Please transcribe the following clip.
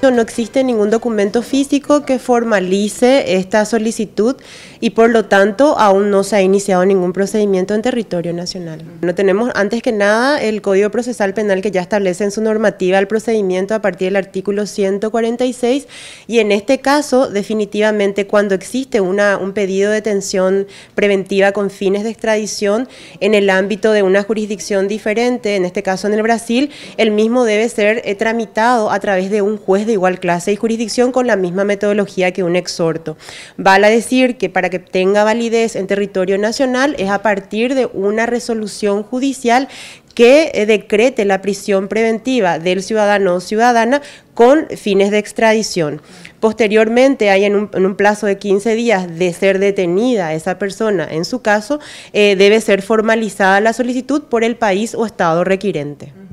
No existe ningún documento físico que formalice esta solicitud y por lo tanto aún no se ha iniciado ningún procedimiento en territorio nacional. No tenemos antes que nada el Código Procesal Penal que ya establece en su normativa el procedimiento a partir del artículo 146 y en este caso definitivamente cuando existe un pedido de detención preventiva con fines de extradición en el ámbito de una jurisdicción diferente, en este caso en el Brasil, el mismo debe ser eh, tramitado a través de un juez de igual clase y jurisdicción con la misma metodología que un exhorto. Vale decir que para que tenga validez en territorio nacional es a partir de una resolución judicial que eh, decrete la prisión preventiva del ciudadano o ciudadana con fines de extradición. Posteriormente, hay en un, plazo de 15 días de ser detenida esa persona, en su caso, eh, debe ser formalizada la solicitud por el país o estado requirente.